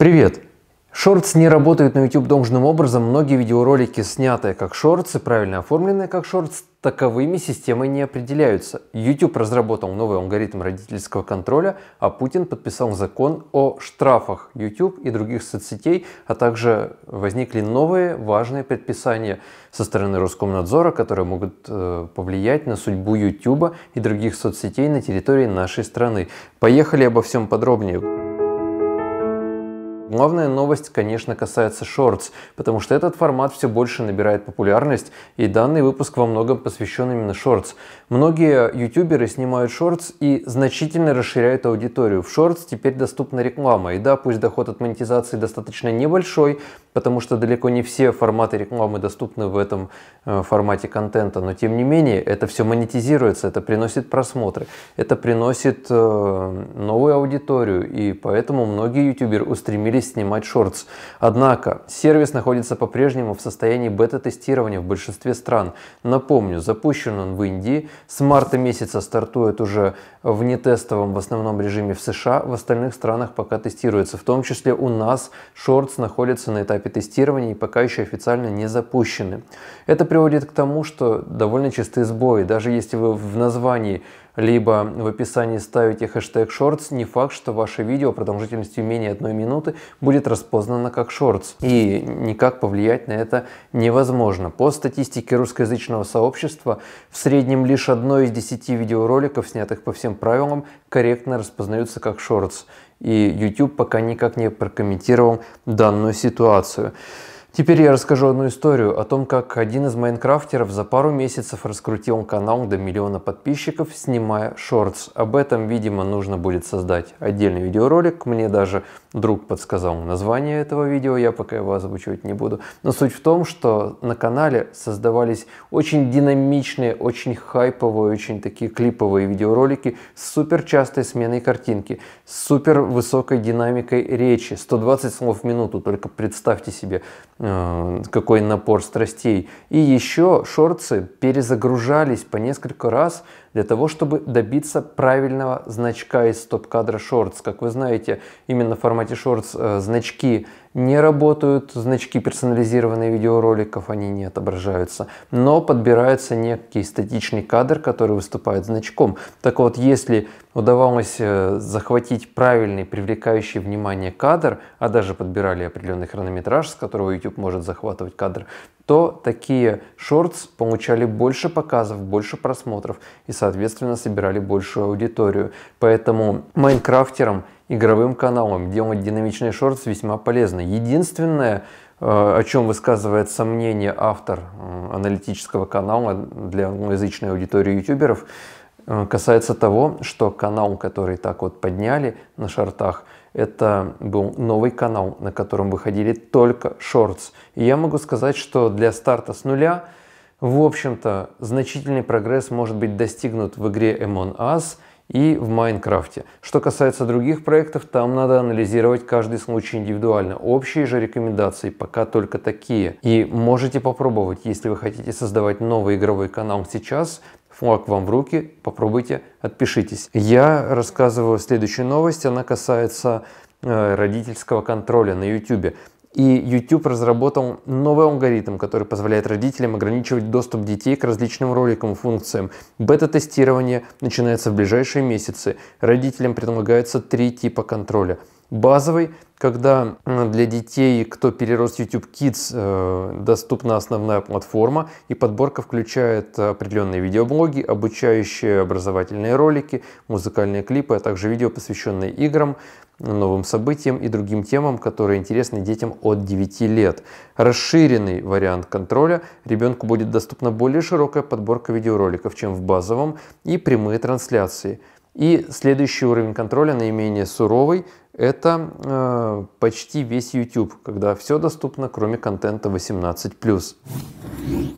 Привет! Шортс не работают на YouTube должным образом, многие видеоролики, снятые как шортс и правильно оформленные как шортс, таковыми системой не определяются. YouTube разработал новый алгоритм родительского контроля, а Путин подписал закон о штрафах YouTube и других соцсетей, а также возникли новые важные предписания со стороны Роскомнадзора, которые могут э, повлиять на судьбу YouTube и других соцсетей на территории нашей страны. Поехали обо всем подробнее. Главная новость, конечно, касается шортс, потому что этот формат все больше набирает популярность, и данный выпуск во многом посвящен именно шортс. Многие ютуберы снимают шортс и значительно расширяют аудиторию. В шортс теперь доступна реклама, и да, пусть доход от монетизации достаточно небольшой, потому что далеко не все форматы рекламы доступны в этом э, формате контента, но тем не менее это все монетизируется, это приносит просмотры, это приносит э, новую аудиторию, и поэтому многие ютуберы устремились научились снимать шортс. Однако, сервис находится по-прежнему в состоянии бета-тестирования в большинстве стран. Напомню, запущен он в Индии, с марта месяца стартует уже в нетестовом в основном режиме в США, в остальных странах пока тестируется. В том числе у нас шортс находится на этапе тестирования и пока еще официально не запущены. Это приводит к тому, что довольно чистые сбои. Даже если вы в названии либо в описании ставите хэштег shorts, не факт, что ваше видео продолжительностью менее одной минуты будет распознано как shorts. И никак повлиять на это невозможно. По статистике русскоязычного сообщества в среднем лишь одно из десяти видеороликов, снятых по всем правилам, корректно распознаются как shorts. И YouTube пока никак не прокомментировал данную ситуацию. Теперь я расскажу одну историю о том, как один из майнкрафтеров за пару месяцев раскрутил канал до миллиона подписчиков, снимая шортс. Об этом, видимо, нужно будет создать отдельный видеоролик. Мне даже Друг подсказал название этого видео, я пока его озвучивать не буду. Но суть в том, что на канале создавались очень динамичные, очень хайповые, очень такие клиповые видеоролики с супер частой сменой картинки, с супер высокой динамикой речи, 120 слов в минуту, только представьте себе, э, какой напор страстей. И еще шорцы перезагружались по несколько раз для того, чтобы добиться правильного значка из стоп-кадра шортс. Как вы знаете, именно в формате шортс э, значки не работают, значки персонализированные видеороликов, они не отображаются, но подбирается некий статичный кадр, который выступает значком. Так вот, если удавалось э, захватить правильный, привлекающий внимание кадр, а даже подбирали определенный хронометраж, с которого YouTube может захватывать кадр, то такие шортс получали больше показов, больше просмотров и, соответственно, собирали большую аудиторию. Поэтому майнкрафтерам, игровым каналам делать динамичные шортс весьма полезно. Единственное, э, о чем высказывает сомнение автор э, аналитического канала для англоязычной аудитории ютуберов, э, касается того, что канал, который так вот подняли на шортах – это был новый канал, на котором выходили только шортс. И я могу сказать, что для старта с нуля, в общем-то, значительный прогресс может быть достигнут в игре Among Us и в Майнкрафте. Что касается других проектов, там надо анализировать каждый случай индивидуально. Общие же рекомендации пока только такие. И можете попробовать, если вы хотите создавать новый игровой канал сейчас, флаг вам в руки, попробуйте, отпишитесь. Я рассказываю следующую новость, она касается э, родительского контроля на YouTube. И YouTube разработал новый алгоритм, который позволяет родителям ограничивать доступ детей к различным роликам и функциям. Бета-тестирование начинается в ближайшие месяцы. Родителям предлагается три типа контроля – базовой, когда для детей, кто перерос YouTube Kids, э, доступна основная платформа, и подборка включает определенные видеоблоги, обучающие образовательные ролики, музыкальные клипы, а также видео, посвященные играм, новым событиям и другим темам, которые интересны детям от 9 лет. Расширенный вариант контроля ребенку будет доступна более широкая подборка видеороликов, чем в базовом, и прямые трансляции. И следующий уровень контроля, наименее суровый, это э, почти весь YouTube, когда все доступно, кроме контента 18+.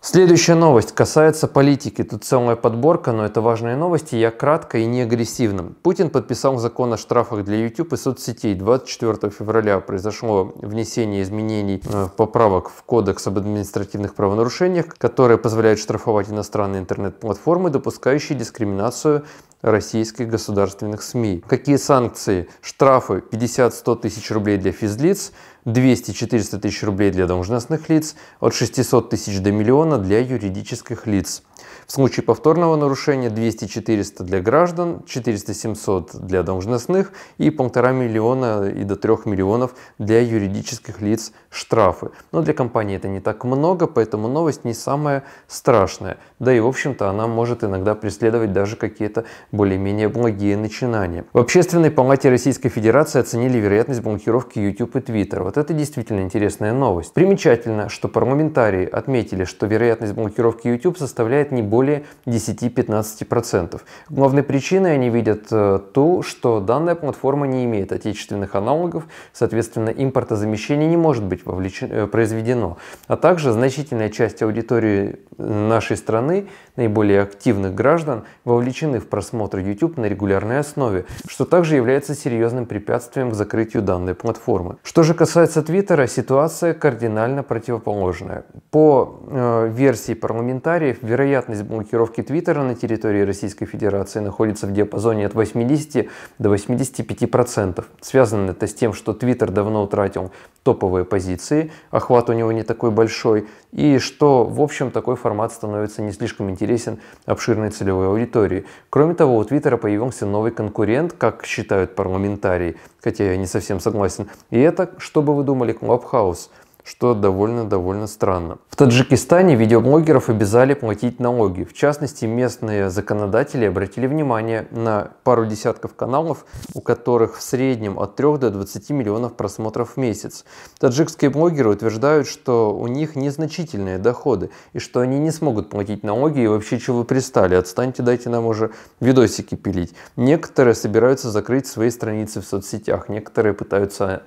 Следующая новость касается политики. Тут целая подборка, но это важные новости. Я кратко и не агрессивно. Путин подписал закон о штрафах для YouTube и соцсетей. 24 февраля произошло внесение изменений э, поправок в Кодекс об административных правонарушениях, которые позволяют штрафовать иностранные интернет-платформы, допускающие дискриминацию российских государственных СМИ. Какие санкции? Штрафы 50-100 тысяч рублей для физлиц, 200-400 тысяч рублей для должностных лиц, от 600 тысяч до миллиона для юридических лиц. В случае повторного нарушения 200-400 для граждан, 400-700 для должностных и полтора миллиона и до трех миллионов для юридических лиц штрафы. Но для компании это не так много, поэтому новость не самая страшная. Да и в общем-то она может иногда преследовать даже какие-то более-менее благие начинания. В Общественной палате Российской Федерации оценили вероятность блокировки YouTube и Twitter. Вот это действительно интересная новость. Примечательно, что парламентарии отметили, что вероятность блокировки YouTube составляет не более 10-15%. Главной причиной они видят э, то, что данная платформа не имеет отечественных аналогов, соответственно, импортозамещение не может быть вовлечено, э, произведено. А также значительная часть аудитории нашей страны, наиболее активных граждан, вовлечены в просмотр YouTube на регулярной основе, что также является серьезным препятствием к закрытию данной платформы. Что же касается Твиттера, ситуация кардинально противоположная. По э, версии парламентариев, вероятность блокировки Твиттера на территории Российской Федерации находится в диапазоне от 80 до 85 процентов. Связано это с тем, что Твиттер давно утратил топовые позиции, охват у него не такой большой, и что, в общем, такой формат становится не слишком интересен обширной целевой аудитории. Кроме того, у Твиттера появился новый конкурент, как считают парламентарии, хотя я не совсем согласен, и это, что бы вы думали, Клабхаус – что довольно-довольно странно. В Таджикистане видеоблогеров обязали платить налоги. В частности, местные законодатели обратили внимание на пару десятков каналов, у которых в среднем от 3 до 20 миллионов просмотров в месяц. Таджикские блогеры утверждают, что у них незначительные доходы и что они не смогут платить налоги и вообще чего вы пристали, отстаньте, дайте нам уже видосики пилить. Некоторые собираются закрыть свои страницы в соцсетях, некоторые пытаются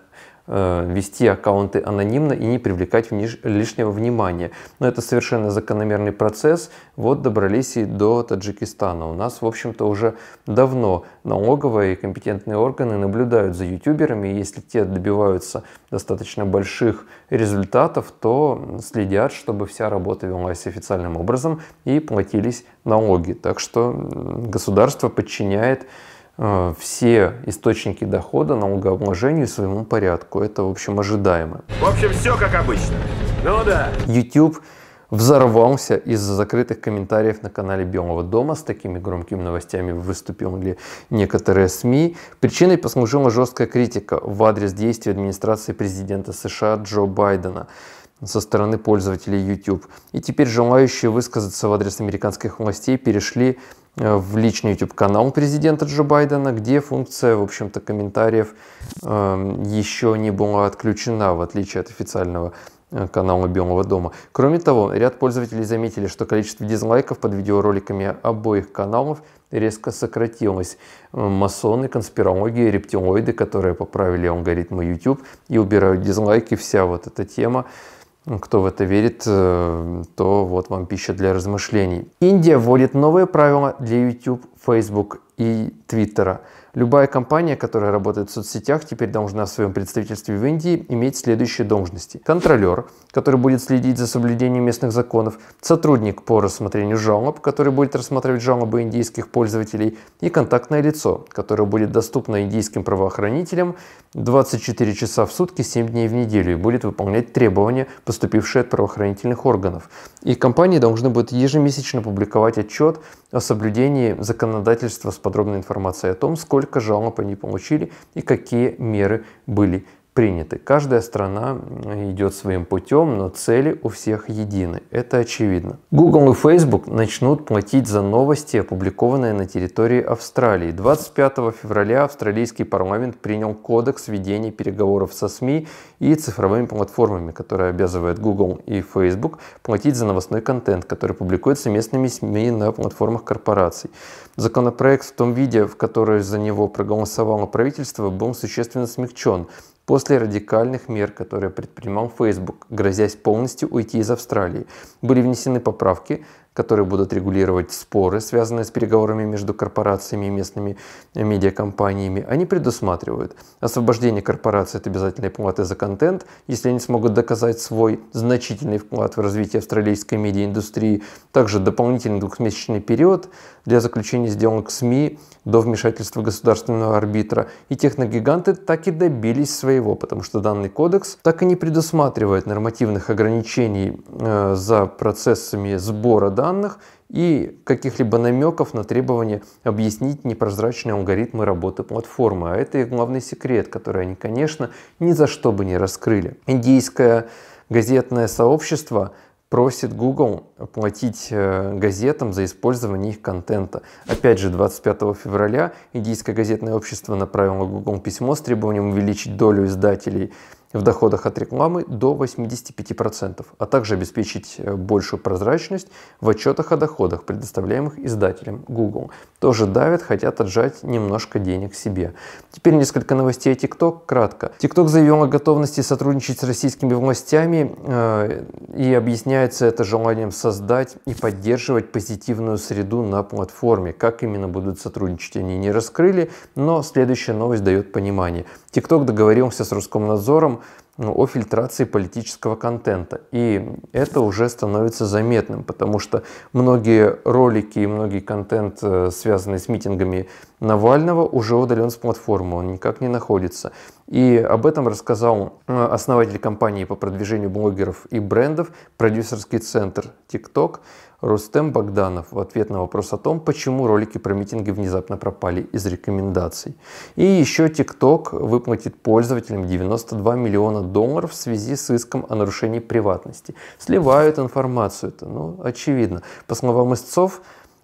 Э, вести аккаунты анонимно и не привлекать лишнего внимания. Но это совершенно закономерный процесс. Вот добрались и до Таджикистана. У нас, в общем-то, уже давно налоговые и компетентные органы наблюдают за ютуберами. если те добиваются достаточно больших результатов, то следят, чтобы вся работа велась официальным образом и платились налоги. Так что государство подчиняет Э, все источники дохода налогообложению своему порядку. Это, в общем, ожидаемо. В общем, все как обычно. Ну да. YouTube взорвался из-за закрытых комментариев на канале Белого дома. С такими громкими новостями выступили некоторые СМИ. Причиной послужила жесткая критика в адрес действий администрации президента США Джо Байдена со стороны пользователей YouTube. И теперь желающие высказаться в адрес американских властей перешли э, в личный YouTube-канал президента Джо Байдена, где функция, в общем-то, комментариев э, еще не была отключена, в отличие от официального э, канала Белого дома. Кроме того, ряд пользователей заметили, что количество дизлайков под видеороликами обоих каналов резко сократилось. Э, масоны, конспирологи, рептилоиды, которые поправили алгоритмы YouTube и убирают дизлайки, вся вот эта тема, кто в это верит, э, то вот вам пища для размышлений. Индия вводит новые правила для YouTube, Facebook и Twitter. Любая компания, которая работает в соцсетях, теперь должна в своем представительстве в Индии иметь следующие должности. Контролер, который будет следить за соблюдением местных законов, сотрудник по рассмотрению жалоб, который будет рассматривать жалобы индийских пользователей, и контактное лицо, которое будет доступно индийским правоохранителям 24 часа в сутки, 7 дней в неделю и будет выполнять требования, поступившие от правоохранительных органов. И компании должны будут ежемесячно публиковать отчет о соблюдении законодательства с подробной информацией о том, сколько сколько жалоб они получили и какие меры были приняты. Каждая страна идет своим путем, но цели у всех едины. Это очевидно. Google и Facebook начнут платить за новости, опубликованные на территории Австралии. 25 февраля австралийский парламент принял кодекс ведения переговоров со СМИ и цифровыми платформами, который обязывает Google и Facebook платить за новостной контент, который публикуется местными СМИ на платформах корпораций. Законопроект в том виде, в котором за него проголосовало правительство, был существенно смягчен после радикальных мер, которые предпринимал Facebook, грозясь полностью уйти из Австралии. Были внесены поправки, которые будут регулировать споры, связанные с переговорами между корпорациями и местными медиакомпаниями, они предусматривают освобождение корпораций от обязательной платы за контент, если они смогут доказать свой значительный вклад в развитие австралийской медиаиндустрии, также дополнительный двухмесячный период для заключения сделок СМИ до вмешательства государственного арбитра, и техногиганты так и добились своего, потому что данный кодекс так и не предусматривает нормативных ограничений э, за процессами сбора данных, данных и каких-либо намеков на требование объяснить непрозрачные алгоритмы работы платформы. А это и главный секрет, который они, конечно, ни за что бы не раскрыли. Индийское газетное сообщество просит Google платить э, газетам за использование их контента. Опять же, 25 февраля индийское газетное общество направило Google письмо с требованием увеличить долю издателей в доходах от рекламы до 85%, а также обеспечить э, большую прозрачность в отчетах о доходах, предоставляемых издателем Google. Тоже давят, хотят отжать немножко денег себе. Теперь несколько новостей о TikTok кратко. TikTok заявил о готовности сотрудничать с российскими властями э, и объясняется это желанием создать и поддерживать позитивную среду на платформе. Как именно будут сотрудничать, они не раскрыли, но следующая новость дает понимание. ТикТок договорился с Роскомнадзором ну, о фильтрации политического контента. И это уже становится заметным, потому что многие ролики и многие контент, э, связанные с митингами Навального уже удален с платформы, он никак не находится. И об этом рассказал э, основатель компании по продвижению блогеров и брендов, продюсерский центр TikTok Рустем Богданов в ответ на вопрос о том, почему ролики про митинги внезапно пропали из рекомендаций. И еще TikTok выплатит пользователям 92 миллиона долларов в связи с иском о нарушении приватности. Сливают информацию, это ну, очевидно. По словам истцов,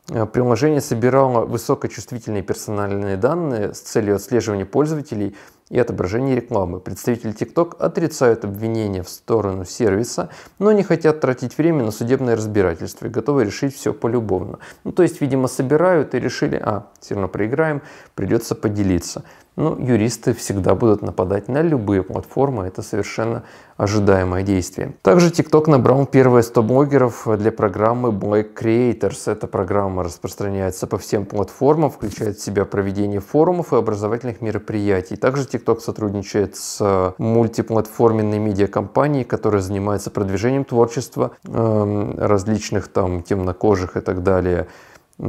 Э, приложение собирало высокочувствительные персональные данные с целью отслеживания пользователей и отображения рекламы. Представители TikTok отрицают обвинения в сторону сервиса, но не хотят тратить время на судебное разбирательство и готовы решить все полюбовно. Ну, то есть, видимо, собирают и решили, а, все равно проиграем, придется поделиться. Но ну, юристы всегда будут нападать на любые платформы, это совершенно ожидаемое действие. Также TikTok набрал первые 100 блогеров для программы Black Creators. Эта программа распространяется по всем платформам, включает в себя проведение форумов и образовательных мероприятий. Также TikTok сотрудничает с мультиплатформенной медиакомпанией, которая занимается продвижением творчества э, различных там темнокожих и так далее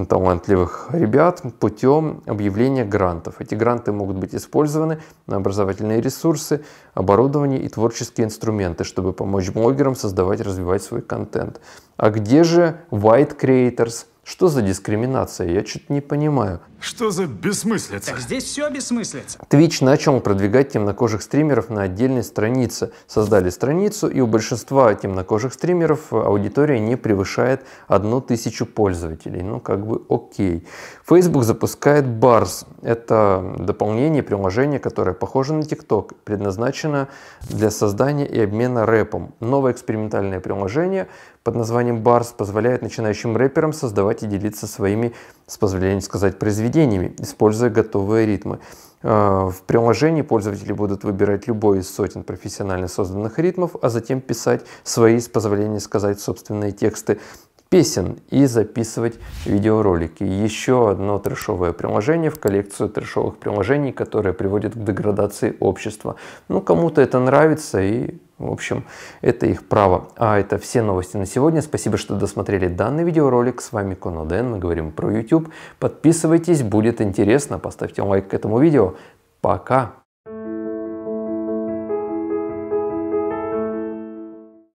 талантливых ребят путем объявления грантов. Эти гранты могут быть использованы на образовательные ресурсы, оборудование и творческие инструменты, чтобы помочь блогерам создавать и развивать свой контент. А где же White Creators – что за дискриминация? Я что-то не понимаю. Что за бессмыслица? Так здесь все бессмыслица. Twitch начал продвигать темнокожих стримеров на отдельной странице. Создали страницу, и у большинства темнокожих стримеров аудитория не превышает одну тысячу пользователей. Ну, как бы окей. Facebook запускает Bars. Это дополнение, приложение, которое похоже на TikTok, предназначено для создания и обмена рэпом. Новое экспериментальное приложение, под названием «Барс» позволяет начинающим рэперам создавать и делиться своими, с позволения сказать, произведениями, используя готовые ритмы. Э, в приложении пользователи будут выбирать любой из сотен профессионально созданных ритмов, а затем писать свои, с позволения сказать, собственные тексты песен и записывать видеоролики. Еще одно трешовое приложение в коллекцию трешовых приложений, которое приводит к деградации общества. Ну, кому-то это нравится и в общем, это их право. А это все новости на сегодня. Спасибо, что досмотрели данный видеоролик. С вами Коно Мы говорим про YouTube. Подписывайтесь, будет интересно. Поставьте лайк к этому видео. Пока!